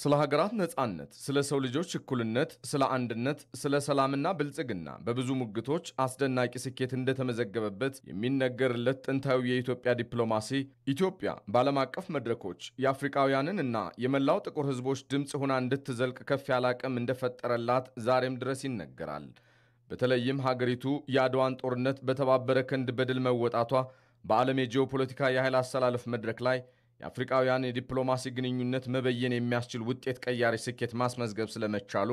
ስለ ሀገራት ነጻነት፣ ስለ ሰው ልጆች እኩልነት፣ ስለ አንድነት፣ ስለ ሰላምና ብልጽግና በብዙ ሙግቶች አስደናቂ ስኬት እንደተመዘገበበት የሚነገርለት ጥንታዊ የኢትዮጵያ ዲፕሎማሲ ኢትዮጵያ በዓለም አቀፍ መድረኮች የአፍሪካውያንን እና የመላው ጥቁር ሕዝቦች ድምፅ ሆና እንድትዘልቅ ከፍ ያለ አቅም እንደፈጠረላት ዛሬም ድረስ ይነገራል። በተለይም ሀገሪቱ የአድዋን ጦርነት በተባበረ ክንድ በድል መወጣቷ በዓለም የጂኦፖለቲካ የኃይል አሰላለፍ መድረክ ላይ የአፍሪቃውያን የዲፕሎማሲ ግንኙነት መበየን የሚያስችል ውጤት ቀያሪ ስኬት ማስመዝገብ ስለመቻሉ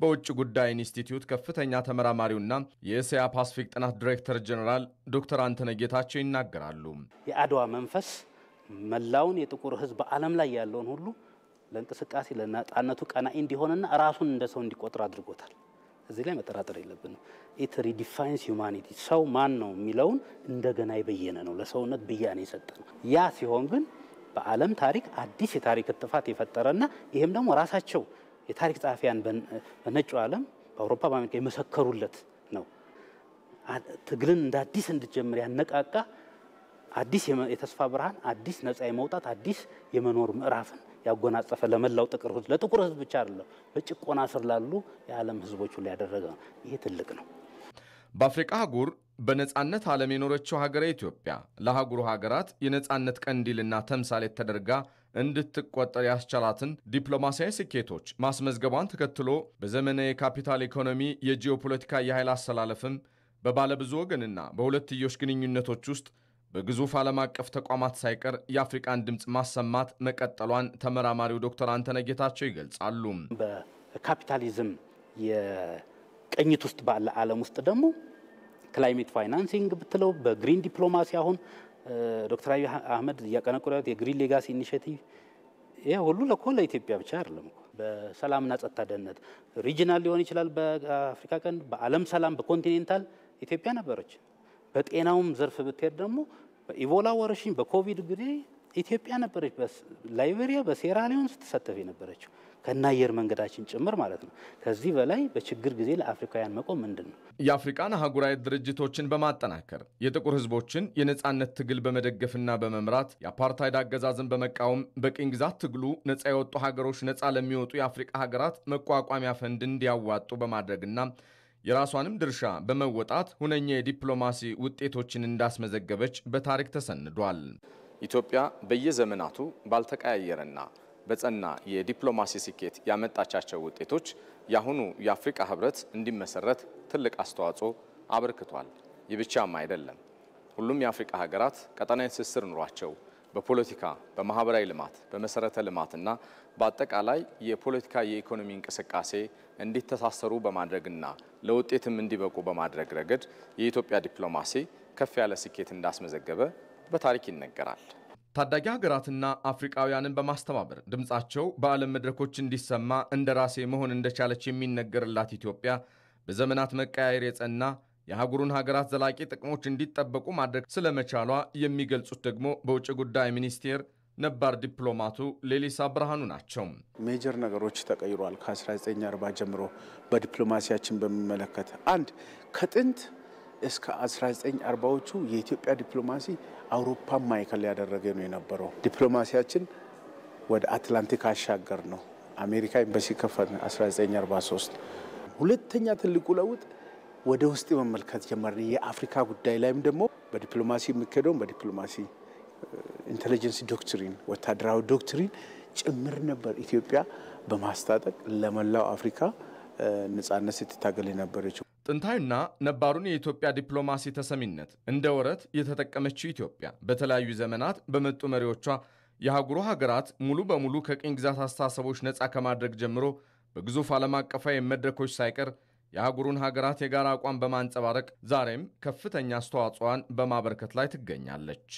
በውጭ ጉዳይ ኢንስቲትዩት ከፍተኛ ተመራማሪውና የእስያ ፓስፊክ ጥናት ዲሬክተር ጀኔራል ዶክተር አንተነ ጌታቸው ይናገራሉ። የአድዋ መንፈስ መላውን የጥቁር ሕዝብ በአለም ላይ ያለውን ሁሉ ለእንቅስቃሴ ለነጻነቱ ቀናኢ እንዲሆንና ራሱን እንደ ሰው እንዲቆጥር አድርጎታል። እዚህ ላይ መጠራጠር የለብንም። ኢት ሪዲፋይንስ ሂውማኒቲ ሰው ማን ነው የሚለውን እንደገና የበየነ ነው፣ ለሰውነት ብያኔ የሰጠ ነው። ያ ሲሆን ግን በዓለም ታሪክ አዲስ የታሪክ እጥፋት የፈጠረና ይህም ደግሞ ራሳቸው የታሪክ ጸሐፊያን በነጩ ዓለም በአውሮፓ በአሜሪካ የመሰከሩለት ነው። ትግልን እንደ አዲስ እንድጀምር ያነቃቃ አዲስ የተስፋ ብርሃን፣ አዲስ ነፃ የመውጣት አዲስ የመኖር ምዕራፍን ያጎናጸፈ ለመላው ጥቁር ሕዝብ ለጥቁር ሕዝብ ብቻ አይደለም በጭቆና ስር ላሉ የዓለም ሕዝቦች ሁሉ ያደረገ ነው። ይሄ ትልቅ ነው። በአፍሪቃ አህጉር በነፃነት ዓለም የኖረችው ሀገረ ኢትዮጵያ ለአህጉሩ ሀገራት የነፃነት ቀንዲልና ተምሳሌት ተደርጋ እንድትቆጠር ያስቻላትን ዲፕሎማሲያዊ ስኬቶች ማስመዝገቧን ተከትሎ በዘመነ የካፒታል ኢኮኖሚ የጂኦፖለቲካ የኃይል አሰላለፍም በባለብዙ ወገንና በሁለትዮሽ ግንኙነቶች ውስጥ በግዙፍ ዓለም አቀፍ ተቋማት ሳይቀር የአፍሪቃን ድምፅ ማሰማት መቀጠሏን ተመራማሪው ዶክተር አንተነ ጌታቸው ይገልጻሉ። በካፒታሊዝም የቅኝት ውስጥ ባለ ዓለም ውስጥ ደግሞ ክላይሜት ፋይናንሲንግ ብትለው በግሪን ዲፕሎማሲ አሁን ዶክተር አብይ አህመድ እያቀነቁ ያሉት የግሪን ሌጋሲ ኢኒሽቲቭ ይሄ ሁሉ ለኮ ለኢትዮጵያ ብቻ አይደለም። በሰላምና ጸጥታ ደህንነት ሪጂናል ሊሆን ይችላል። በአፍሪካ ቀንድ፣ በዓለም ሰላም፣ በኮንቲኔንታል ኢትዮጵያ ነበረች። በጤናውም ዘርፍ ብትሄድ ደግሞ በኢቦላ ወረርሽኝ በኮቪድ ጊዜ ኢትዮጵያ ነበረች ላይቤሪያ በሴራሊዮን ስትሳተፍ የነበረችው ከና አየር መንገዳችን ጭምር ማለት ነው። ከዚህ በላይ በችግር ጊዜ ለአፍሪካውያን መቆም ምንድን ነው? የአፍሪቃን አህጉራዊ ድርጅቶችን በማጠናከር የጥቁር ህዝቦችን የነፃነት ትግል በመደገፍና በመምራት የአፓርታይድ አገዛዝን በመቃወም በቅኝ ግዛት ትግሉ ነፃ የወጡ ሀገሮች ነፃ ለሚወጡ የአፍሪቃ ሀገራት መቋቋሚያ ፈንድ እንዲያዋጡ በማድረግና የራሷንም ድርሻ በመወጣት ሁነኛ የዲፕሎማሲ ውጤቶችን እንዳስመዘገበች በታሪክ ተሰንዷል። ኢትዮጵያ በየዘመናቱ ባልተቀያየረና በጸና የዲፕሎማሲ ስኬት ያመጣቻቸው ውጤቶች የአሁኑ የአፍሪካ ህብረት እንዲመሰረት ትልቅ አስተዋጽኦ አበርክቷል። ይህ ብቻም አይደለም። ሁሉም የአፍሪካ ሀገራት ቀጠናዊ ትስስር ኑሯቸው በፖለቲካ፣ በማህበራዊ ልማት፣ በመሰረተ ልማትና በአጠቃላይ የፖለቲካ የኢኮኖሚ እንቅስቃሴ እንዲተሳሰሩ በማድረግና ለውጤትም እንዲበቁ በማድረግ ረገድ የኢትዮጵያ ዲፕሎማሲ ከፍ ያለ ስኬት እንዳስመዘገበ በታሪክ ይነገራል። ታዳጊ ሀገራትና አፍሪቃውያንን በማስተባበር ድምፃቸው በዓለም መድረኮች እንዲሰማ እንደ ራሴ መሆን እንደቻለች የሚነገርላት ኢትዮጵያ በዘመናት መቀያየር የጸና የአህጉሩን ሀገራት ዘላቂ ጥቅሞች እንዲጠበቁ ማድረግ ስለመቻሏ የሚገልጹት ደግሞ በውጭ ጉዳይ ሚኒስቴር ነባር ዲፕሎማቱ ሌሊሳ ብርሃኑ ናቸው። ሜጀር ነገሮች ተቀይሯል። ከ1940 ጀምሮ በዲፕሎማሲያችን በሚመለከት አንድ ከጥንት እስከ 1940ዎቹ የኢትዮጵያ ዲፕሎማሲ አውሮፓን ማዕከል ያደረገ ነው የነበረው። ዲፕሎማሲያችን ወደ አትላንቲክ አሻገር ነው። አሜሪካ ኤምባሲ ከፈት 1943። ሁለተኛ ትልቁ ለውጥ ወደ ውስጥ መመልከት ጀመርን። የአፍሪካ ጉዳይ ላይም ደግሞ በዲፕሎማሲ የሚካሄደውን በዲፕሎማሲ ኢንቴሊጀንስ ዶክትሪን፣ ወታደራዊ ዶክትሪን ጭምር ነበር ኢትዮጵያ በማስታጠቅ ለመላው አፍሪካ ነጻነት ስትታገል የነበረችው። ጥንታዊና ነባሩን የኢትዮጵያ ዲፕሎማሲ ተሰሚነት እንደ ወረት የተጠቀመችው ኢትዮጵያ በተለያዩ ዘመናት በመጡ መሪዎቿ የአህጉሩ ሀገራት ሙሉ በሙሉ ከቅኝ ግዛት አስተሳሰቦች ነፃ ከማድረግ ጀምሮ በግዙፍ ዓለም አቀፋዊ መድረኮች ሳይቀር የአህጉሩን ሀገራት የጋራ አቋም በማንጸባረቅ ዛሬም ከፍተኛ አስተዋጽኦዋን በማበርከት ላይ ትገኛለች።